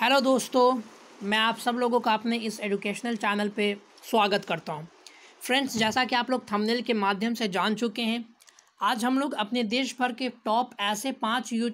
hello दोस्तों मैं आप सब लोगों का अपने इस एजुकेशनल चैनल पे स्वागत करता हूँ फ्रेंड्स जैसा कि आप लोग थंबनेल के माध्यम से जान चुके हैं आज हम लोग अपने देश भर के टॉप ऐसे पाँच यू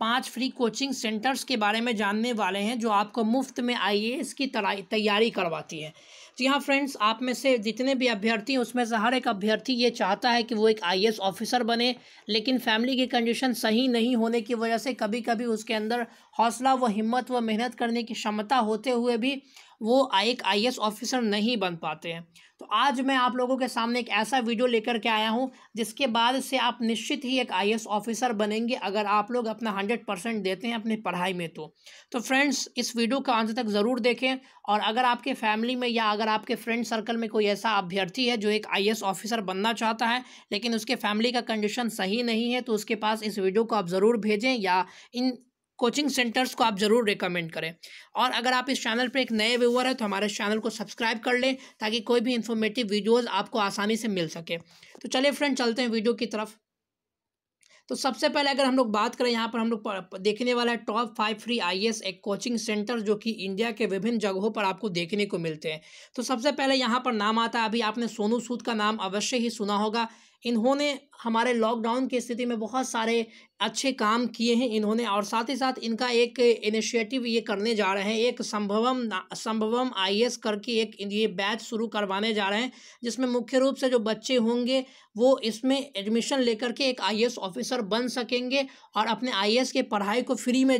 पाँच फ्री कोचिंग सेंटर्स के बारे में जानने वाले हैं जो आपको मुफ्त में आई की तैयारी करवाती है जी हाँ फ्रेंड्स आप में से जितने भी अभ्यर्थी हैं उसमें से हर एक अभ्यर्थी ये चाहता है कि वो एक आईएएस ऑफिसर बने लेकिन फैमिली की कंडीशन सही नहीं होने की वजह से कभी कभी उसके अंदर हौसला व हिम्मत व मेहनत करने की क्षमता होते हुए भी वो एक एस ऑफिसर नहीं बन पाते हैं तो आज मैं आप लोगों के सामने एक ऐसा वीडियो लेकर के आया हूं जिसके बाद से आप निश्चित ही एक आई ऑफिसर बनेंगे अगर आप लोग अपना हंड्रेड परसेंट देते हैं अपनी पढ़ाई में तो तो फ्रेंड्स इस वीडियो का अंत तक ज़रूर देखें और अगर आपके फैमिली में या अगर अगर आपके फ्रेंड सर्कल में कोई ऐसा अभ्यर्थी है जो एक आईएएस ऑफिसर बनना चाहता है लेकिन उसके फैमिली का कंडीशन सही नहीं है तो उसके पास इस वीडियो को आप ज़रूर भेजें या इन कोचिंग सेंटर्स को आप ज़रूर रिकमेंड करें और अगर आप इस चैनल पर एक नए व्यूअर हैं तो हमारे चैनल को सब्सक्राइब कर लें ताकि कोई भी इन्फॉर्मेटिव वीडियोज़ आपको आसानी से मिल सके तो चलिए फ्रेंड चलते हैं वीडियो की तरफ तो सबसे पहले अगर हम लोग बात करें यहाँ पर हम लोग देखने वाला है टॉप फाइव फ्री आई एक कोचिंग सेंटर जो कि इंडिया के विभिन्न जगहों पर आपको देखने को मिलते हैं तो सबसे पहले यहाँ पर नाम आता है अभी आपने सोनू सूद का नाम अवश्य ही सुना होगा इन्होंने हमारे लॉकडाउन की स्थिति में बहुत सारे अच्छे काम किए हैं इन्होंने और साथ ही साथ इनका एक इनिशिएटिव ये करने जा रहे हैं एक संभवम संभवम आईएएस करके एक ये बैच शुरू करवाने जा रहे हैं जिसमें मुख्य रूप से जो बच्चे होंगे वो इसमें एडमिशन लेकर के एक आईएएस ऑफिसर बन सकेंगे और अपने आईएएस के पढ़ाई को फ्री में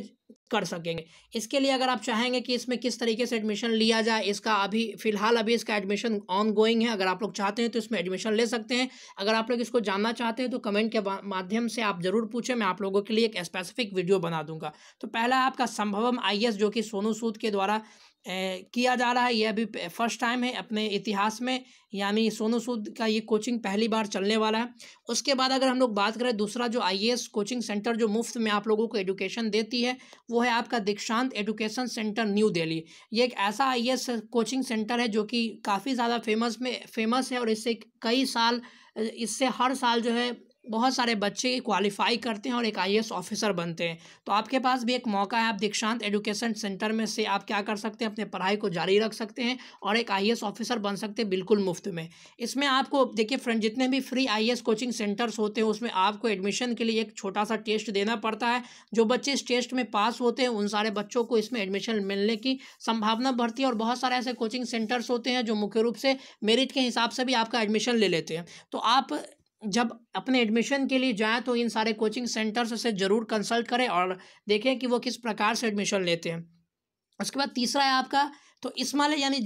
कर सकेंगे इसके लिए अगर आप चाहेंगे कि इसमें किस तरीके से एडमिशन लिया जाए इसका अभी फिलहाल अभी इसका एडमिशन ऑन गोइंग है अगर आप लोग चाहते हैं तो इसमें एडमिशन ले सकते हैं अगर आप लोग इसको जानना चाहते हैं तो कमेंट के माध्यम से आप ज़रूर पूछें मैं आप लोगों के लिए एक स्पेसिफिक वीडियो बना दूंगा तो पहला आपका संभवम आई जो कि सोनू सूद के द्वारा किया जा रहा है यह अभी फर्स्ट टाइम है अपने इतिहास में यानी सोनू सूद का ये कोचिंग पहली बार चलने वाला है उसके बाद अगर हम लोग बात करें दूसरा जो आईएएस कोचिंग सेंटर जो मुफ्त में आप लोगों को एजुकेशन देती है वो है आपका दीक्षांत एडुकेशन सेंटर न्यू दिल्ली ये एक ऐसा आई कोचिंग सेंटर है जो कि काफ़ी ज़्यादा फेमस में फेमस है और इससे कई साल इससे हर साल जो है बहुत सारे बच्चे क्वालिफाई करते हैं और एक आईएएस ऑफिसर बनते हैं तो आपके पास भी एक मौका है आप दीक्षांत एजुकेशन सेंटर में से आप क्या कर सकते हैं अपने पढ़ाई को जारी रख सकते हैं और एक आई ऑफिसर बन सकते हैं बिल्कुल मुफ्त में इसमें आपको देखिए फ्रेंड जितने भी फ्री आई कोचिंग सेंटर्स होते हैं उसमें आपको एडमिशन के लिए एक छोटा सा टेस्ट देना पड़ता है जो बच्चे इस टेस्ट में पास होते हैं उन सारे बच्चों को इसमें एडमिशन मिलने की संभावना बढ़ती है और बहुत सारे ऐसे कोचिंग सेंटर्स होते हैं जो मुख्य रूप से मेरिट के हिसाब से भी आपका एडमिशन ले लेते हैं तो आप जब अपने एडमिशन के लिए जाएँ तो इन सारे कोचिंग सेंटर्स से ज़रूर कंसल्ट करें और देखें कि वो किस प्रकार से एडमिशन लेते हैं उसके बाद तीसरा है आपका तो इसमाले यानी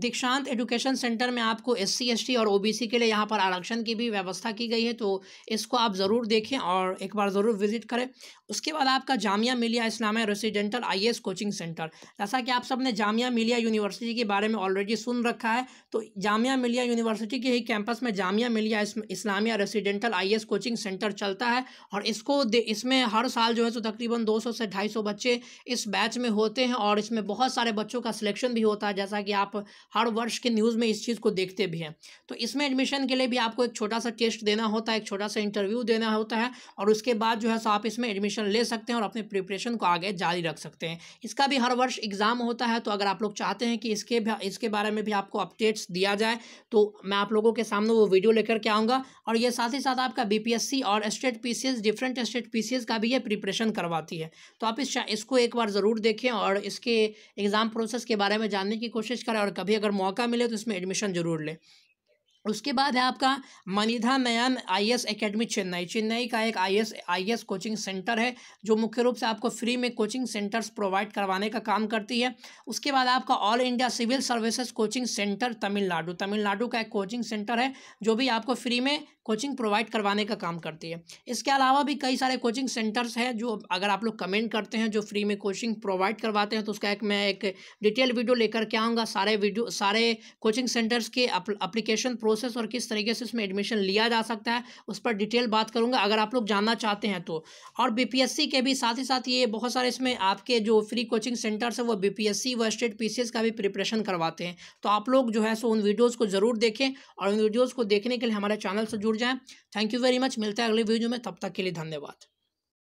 दीक्षांत एजुकेशन सेंटर में आपको एस सी और ओ के लिए यहाँ पर आरक्षण की भी व्यवस्था की गई है तो इसको आप ज़रूर देखें और एक बार ज़रूर विज़िट करें उसके बाद आपका Jamia Millia Islamia residential I coaching centre जैसा कि आप सब ने जामिया मिलिया यूनिवर्सिटी के बारे में ऑलरेडी सुन रखा है तो जामिया मिलिया यूनिवर्सिटी के ही कैंपस में Jamia Millia Islamia residential I coaching centre चलता है और इसको इसमें हर साल जो है तो तकरीबन दो से ढाई बच्चे इस बैच में होते हैं और इसमें बहुत सारे बच्चों का सिलेक्ट सिलेक्शन भी होता है जैसा कि आप हर वर्ष के न्यूज़ में इस चीज़ को देखते भी हैं तो इसमें एडमिशन के लिए भी आपको एक छोटा सा टेस्ट देना होता है एक छोटा सा इंटरव्यू देना होता है और उसके बाद जो है सो आप इसमें एडमिशन ले सकते हैं और अपने प्रिपरेशन को आगे जारी रख सकते हैं इसका भी हर वर्ष एग्ज़ाम होता है तो अगर आप लोग चाहते हैं कि इसके इसके बारे में भी आपको अपडेट्स दिया जाए तो मैं आप लोगों के सामने वो वीडियो लेकर के आऊँगा और ये साथ ही साथ आपका बी और state P different state P का भी ये प्रिपरेशन करवाती है तो आप इसको एक बार ज़रूर देखें और इसके एग्ज़ाम प्रोसेस के बारे में जानने की कोशिश करें और कभी अगर मौका मिले तो इसमें एडमिशन ज़रूर लें उसके बाद है आपका Manidhaneyam IAS academy Chennai Chennai का एक आईएएस आईएएस कोचिंग सेंटर है जो मुख्य रूप से आपको फ्री में कोचिंग सेंटर्स प्रोवाइड करवाने का काम करती है उसके बाद आपका All India civil services coaching centre Tamil Nadu Tamil Nadu का एक कोचिंग सेंटर है जो भी आपको फ्री में कोचिंग प्रोवाइड करवाने का काम करती है इसके अलावा भी कई सारे कोचिंग सेंटर्स हैं जो अगर आप लोग कमेंट करते हैं जो फ्री में कोचिंग प्रोवाइड करवाते हैं तो उसका एक मैं एक डिटेल वीडियो लेकर के आऊँगा सारे वीडियो सारे कोचिंग सेंटर्स के अप्लीकेशन प्रो प्रोसेस और किस तरीके से इसमें एडमिशन लिया जा सकता है उस पर डिटेल बात करूंगा अगर आप लोग जानना चाहते हैं तो और बीपीएससी के भी साथ ही साथ ये बहुत सारे इसमें आपके जो फ्री कोचिंग सेंटर्स हैं वो बीपीएससी व स्टेट पीसीएस का भी प्रिपरेशन करवाते हैं तो आप लोग जो है सो उन वीडियोज़ को ज़रूर देखें और उन वीडियोज़ को देखने के लिए हमारे चैनल से जुड़ जाएँ थैंक यू वेरी मच मिलता है अगले वीडियो में तब तक के लिए धन्यवाद